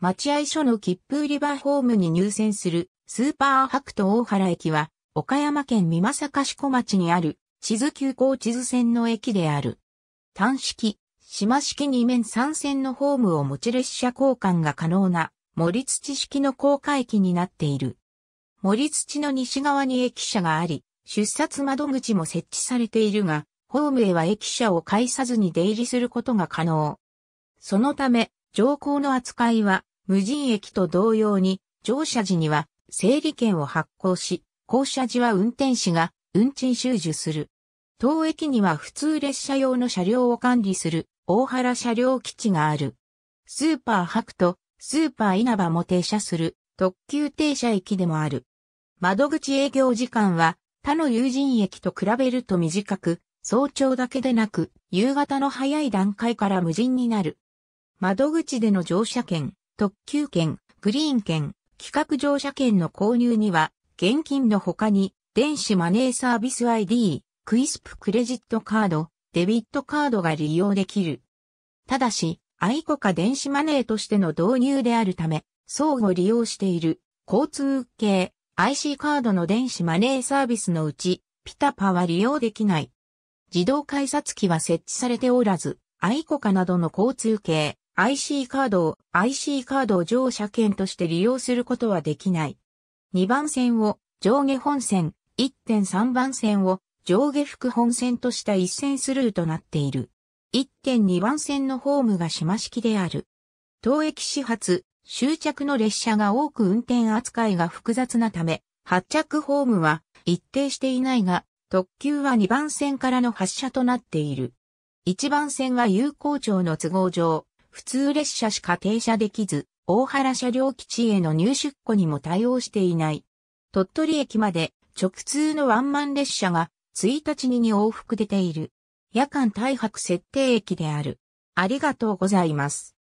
待合所の切符売り場ホームに入線するスーパーハクト大原駅は、岡山県美作賢町にある地図急行地図線の駅である。単式、島式2面3線のホームを持ち列車交換が可能な森土式の高架駅になっている。森土の西側に駅舎があり、出札窓口も設置されているが、ホームへは駅舎を介さずに出入りすることが可能。そのため、乗降の扱いは、無人駅と同様に、乗車時には、整理券を発行し、降車時は運転士が、運賃収受する。当駅には普通列車用の車両を管理する、大原車両基地がある。スーパー白と、スーパー稲葉も停車する、特急停車駅でもある。窓口営業時間は、他の友人駅と比べると短く、早朝だけでなく、夕方の早い段階から無人になる。窓口での乗車券、特急券、グリーン券、企画乗車券の購入には、現金の他に、電子マネーサービス ID、クイスプクレジットカード、デビットカードが利用できる。ただし、愛コか電子マネーとしての導入であるため、相互利用している、交通系、IC カードの電子マネーサービスのうち、ピタパは利用できない。自動改札機は設置されておらず、アイコカなどの交通系、IC カードを IC カードを乗車券として利用することはできない。2番線を上下本線、1.3番線を上下副本線とした一線スルーとなっている。1.2番線のホームが島式である。当駅始発、終着の列車が多く運転扱いが複雑なため、発着ホームは一定していないが、特急は2番線からの発車となっている。1番線は有効庁の都合上、普通列車しか停車できず、大原車両基地への入出庫にも対応していない。鳥取駅まで直通のワンマン列車が1日に2往復出ている。夜間大白設定駅である。ありがとうございます。